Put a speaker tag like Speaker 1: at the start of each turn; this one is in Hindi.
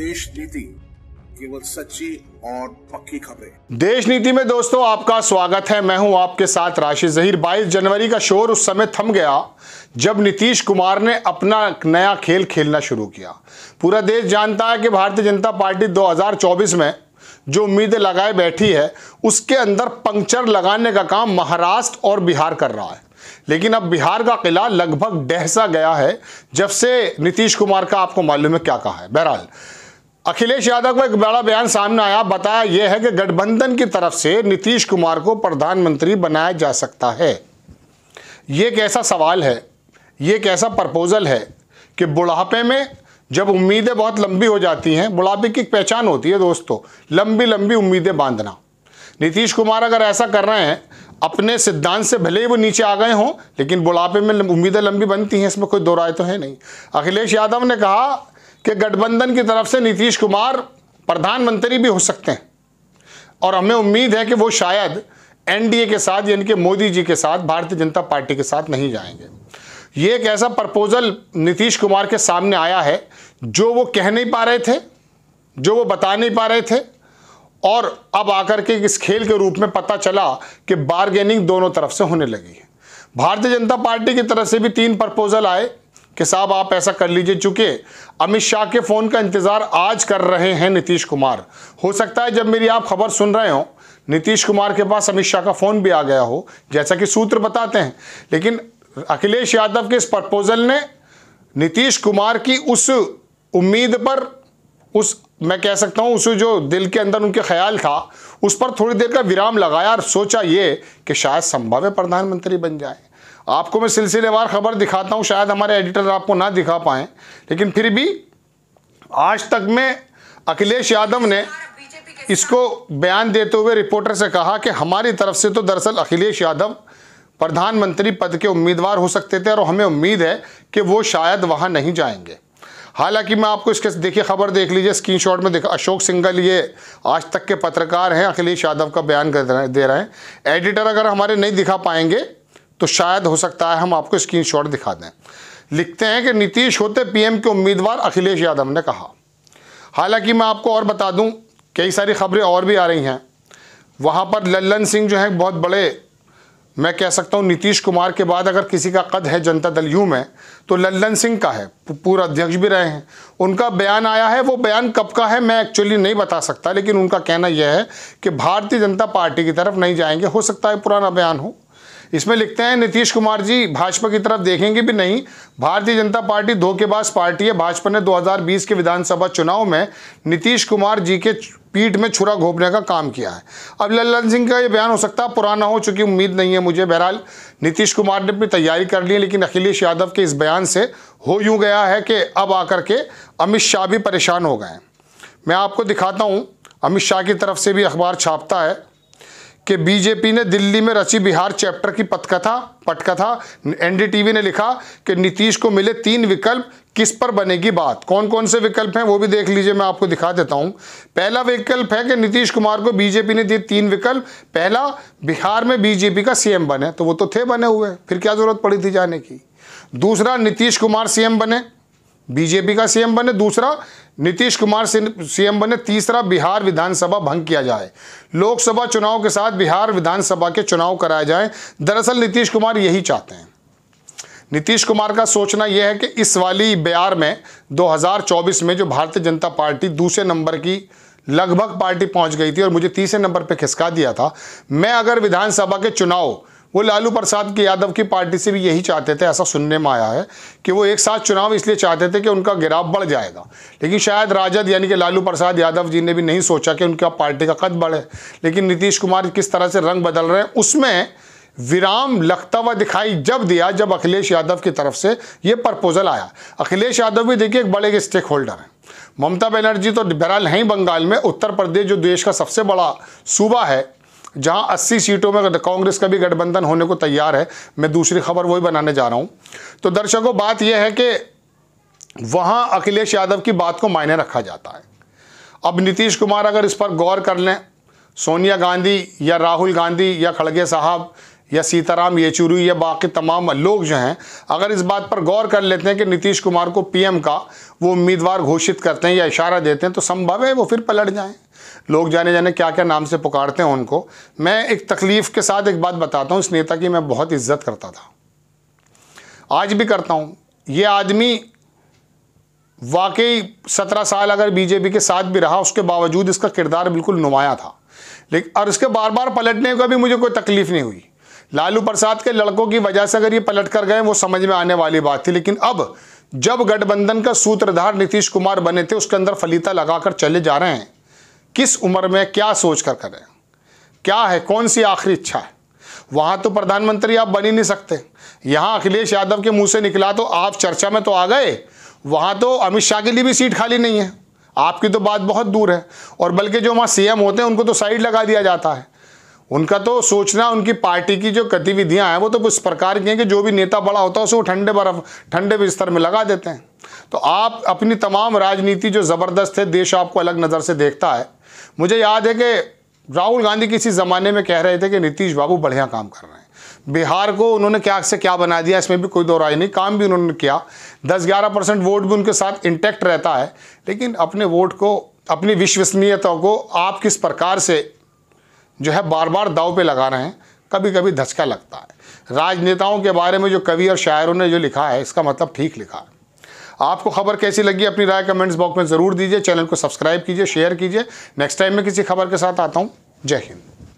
Speaker 1: देश नीति केवल सच्ची और पक्की खबरें देश नीति में दोस्तों आपका स्वागत है मैं हूं आपके साथ राशि जहीर 22 जनवरी का शोर उस समय थम गया जब नीतीश कुमार ने अपना नया खेल खेलना शुरू किया पूरा देश जानता है कि भारतीय जनता पार्टी 2024 में जो उम्मीदें लगाए बैठी है उसके अंदर पंक्चर लगाने का काम महाराष्ट्र और बिहार कर रहा है लेकिन अब बिहार का किला लगभग डहसा गया है जब से नीतीश कुमार का आपको मालूम है क्या कहा है बहरहाल अखिलेश यादव का एक बड़ा बयान सामने आया बताया यह है कि गठबंधन की तरफ से नीतीश कुमार को प्रधानमंत्री बनाया जा सकता है ये कैसा सवाल है ये कैसा प्रपोजल है कि बुढ़ापे में जब उम्मीदें बहुत लंबी हो जाती हैं बुढ़ापे की पहचान होती है दोस्तों लंबी लंबी उम्मीदें बांधना नीतीश कुमार अगर ऐसा कर रहे हैं अपने सिद्धांत से भले ही वो नीचे आ गए हों लेकिन बुढ़ापे में उम्मीदें लंबी बनती हैं इसमें कोई दो राय तो है नहीं अखिलेश यादव ने कहा कि गठबंधन की तरफ से नीतीश कुमार प्रधानमंत्री भी हो सकते हैं और हमें उम्मीद है कि वो शायद एनडीए के साथ यानी कि मोदी जी के साथ भारतीय जनता पार्टी के साथ नहीं जाएंगे ये एक ऐसा प्रपोजल नीतीश कुमार के सामने आया है जो वो कह नहीं पा रहे थे जो वो बता नहीं पा रहे थे और अब आकर के इस खेल के रूप में पता चला कि बारगेनिंग दोनों तरफ से होने लगी है भारतीय जनता पार्टी की तरफ से भी तीन प्रपोजल आए कि साहब आप ऐसा कर लीजिए चूंकि अमित शाह के फ़ोन का इंतज़ार आज कर रहे हैं नीतीश कुमार हो सकता है जब मेरी आप खबर सुन रहे हो नीतीश कुमार के पास अमित शाह का फ़ोन भी आ गया हो जैसा कि सूत्र बताते हैं लेकिन अखिलेश यादव के इस प्रपोज़ल ने नीतीश कुमार की उस उम्मीद पर उस मैं कह सकता हूं उस जो दिल के अंदर उनके ख्याल था उस पर थोड़ी देर का विराम लगाया और सोचा ये कि शायद संभाव्य प्रधानमंत्री बन जाए आपको मैं सिलसिलेवार खबर दिखाता हूँ शायद हमारे एडिटर आपको ना दिखा पाएँ लेकिन फिर भी आज तक में अखिलेश यादव ने इसको बयान देते हुए रिपोर्टर से कहा कि हमारी तरफ से तो दरअसल अखिलेश यादव प्रधानमंत्री पद के उम्मीदवार हो सकते थे और हमें उम्मीद है कि वो शायद वहाँ नहीं जाएंगे हालांकि मैं आपको इसके देखिए खबर देख लीजिए स्क्रीनशॉट में देखा अशोक सिंगल ये आज तक के पत्रकार हैं अखिलेश यादव का बयान कर दे रहे हैं एडिटर अगर हमारे नहीं दिखा पाएंगे तो शायद हो सकता है हम आपको स्क्रीन दिखा दें लिखते हैं कि नीतीश होते पीएम के उम्मीदवार अखिलेश यादव ने कहा हालांकि मैं आपको और बता दूं कई सारी खबरें और भी आ रही हैं वहां पर लल्लन सिंह जो है बहुत बड़े मैं कह सकता हूं नीतीश कुमार के बाद अगर किसी का कद है जनता दल यू में तो लल्लन सिंह का है पूरा अध्यक्ष भी रहे हैं उनका बयान आया है वो बयान कब का है मैं एक्चुअली नहीं बता सकता लेकिन उनका कहना यह है कि भारतीय जनता पार्टी की तरफ नहीं जाएंगे हो सकता है पुराना बयान हो इसमें लिखते हैं नीतीश कुमार जी भाजपा की तरफ देखेंगे भी नहीं भारतीय जनता पार्टी धोखेबाज पार्टी है भाजपा ने 2020 के विधानसभा चुनाव में नीतीश कुमार जी के पीठ में छुरा घोपने का काम किया है अब लल सिंह का ये बयान हो सकता है पुराना हो चूंकि उम्मीद नहीं है मुझे बहरहाल नीतीश कुमार ने अपनी तैयारी कर ली लेकिन अखिलेश यादव के इस बयान से हो यूँ गया है कि अब आकर के अमित शाह भी परेशान हो गए मैं आपको दिखाता हूँ अमित शाह की तरफ से भी अखबार छापता है कि बीजेपी ने दिल्ली में रची बिहार चैप्टर की पटकथा पटकथा एनडीटीवी ने लिखा कि नीतीश को मिले तीन विकल्प किस पर बनेगी बात कौन कौन से विकल्प हैं वो भी देख लीजिए मैं आपको दिखा देता हूं पहला विकल्प है कि नीतीश कुमार को बीजेपी ने दिए तीन विकल्प पहला बिहार में बीजेपी का सीएम बने तो वो तो थे बने हुए फिर क्या जरूरत पड़ी थी जाने की दूसरा नीतीश कुमार सीएम बने बीजेपी का सीएम बने दूसरा नीतीश कुमार सीएम बने तीसरा बिहार विधानसभा भंग किया जाए लोकसभा चुनाव के साथ बिहार विधानसभा के चुनाव कराए जाए दरअसल नीतीश कुमार यही चाहते हैं नीतीश कुमार का सोचना यह है कि इस वाली बिहार में 2024 में जो भारतीय जनता पार्टी दूसरे नंबर की लगभग पार्टी पहुंच गई थी और मुझे तीसरे नंबर पर खिसका दिया था मैं अगर विधानसभा के चुनाव वो लालू प्रसाद के यादव की पार्टी से भी यही चाहते थे ऐसा सुनने में आया है कि वो एक साथ चुनाव इसलिए चाहते थे कि उनका गिराव बढ़ जाएगा लेकिन शायद राजद यानी कि लालू प्रसाद यादव जी ने भी नहीं सोचा कि उनका पार्टी का कद बढ़े लेकिन नीतीश कुमार किस तरह से रंग बदल रहे हैं उसमें विराम लगता हुआ दिखाई जब दिया जब अखिलेश यादव की तरफ से ये प्रपोजल आया अखिलेश यादव भी देखिए एक बड़े स्टेक होल्डर हैं ममता बनर्जी तो बहरहाल हैं बंगाल में उत्तर प्रदेश जो देश का सबसे बड़ा सूबा है जहां 80 सीटों में कांग्रेस का भी गठबंधन होने को तैयार है मैं दूसरी खबर वही बनाने जा रहा हूं तो दर्शकों बात यह है कि वहां अखिलेश यादव की बात को मायने रखा जाता है अब नीतीश कुमार अगर इस पर गौर कर लें सोनिया गांधी या राहुल गांधी या खड़गे साहब या सीताराम येचुरी या बाकी तमाम लोग जो हैं अगर इस बात पर गौर कर लेते हैं कि नीतीश कुमार को पीएम का वो उम्मीदवार घोषित करते हैं या इशारा देते हैं तो संभव है वो फिर पलट जाएं लोग जाने जाने क्या क्या नाम से पुकारते हैं उनको मैं एक तकलीफ़ के साथ एक बात बताता हूँ इस नेता की मैं बहुत इज्जत करता था आज भी करता हूँ ये आदमी वाकई सत्रह साल अगर बीजेपी के साथ भी रहा उसके बावजूद इसका किरदार बिल्कुल नुमाया था लेकिन और इसके बार बार पलटने का भी मुझे कोई तकलीफ़ नहीं हुई लालू प्रसाद के लड़कों की वजह से अगर ये पलट कर गए वो समझ में आने वाली बात थी लेकिन अब जब गठबंधन का सूत्रधार नीतीश कुमार बने थे उसके अंदर फलीता लगाकर चले जा रहे हैं किस उम्र में क्या सोच कर करें क्या है कौन सी आखिरी इच्छा है वहां तो प्रधानमंत्री आप बन ही नहीं सकते यहां अखिलेश यादव के मुंह से निकला तो आप चर्चा में तो आ गए वहां तो अमित शाह के लिए भी सीट खाली नहीं है आपकी तो बात बहुत दूर है और बल्कि जो वहां सीएम होते हैं उनको तो साइड लगा दिया जाता है उनका तो सोचना उनकी पार्टी की जो गतिविधियां हैं वो तो उस प्रकार की हैं कि जो भी नेता बड़ा होता है उसे वो ठंडे बर्फ ठंडे बिस्तर में लगा देते हैं तो आप अपनी तमाम राजनीति जो ज़बरदस्त है देश आपको अलग नज़र से देखता है मुझे याद है कि राहुल गांधी किसी ज़माने में कह रहे थे कि नीतीश बाबू बढ़िया काम कर रहे हैं बिहार को उन्होंने क्या से क्या बना दिया इसमें भी कोई दो राय नहीं काम भी उन्होंने किया दस ग्यारह परसेंट वोट भी उनके साथ इंटैक्ट रहता है लेकिन अपने वोट को अपनी विश्वसनीयता को आप किस प्रकार से जो है बार बार दाव पे लगा रहे हैं कभी कभी धचका लगता है राजनेताओं के बारे में जो कवि और शायरों ने जो लिखा है इसका मतलब ठीक लिखा है आपको खबर कैसी लगी अपनी राय कमेंट्स बॉक्स में ज़रूर दीजिए चैनल को सब्सक्राइब कीजिए शेयर कीजिए नेक्स्ट टाइम में किसी खबर के साथ आता हूँ जय हिंद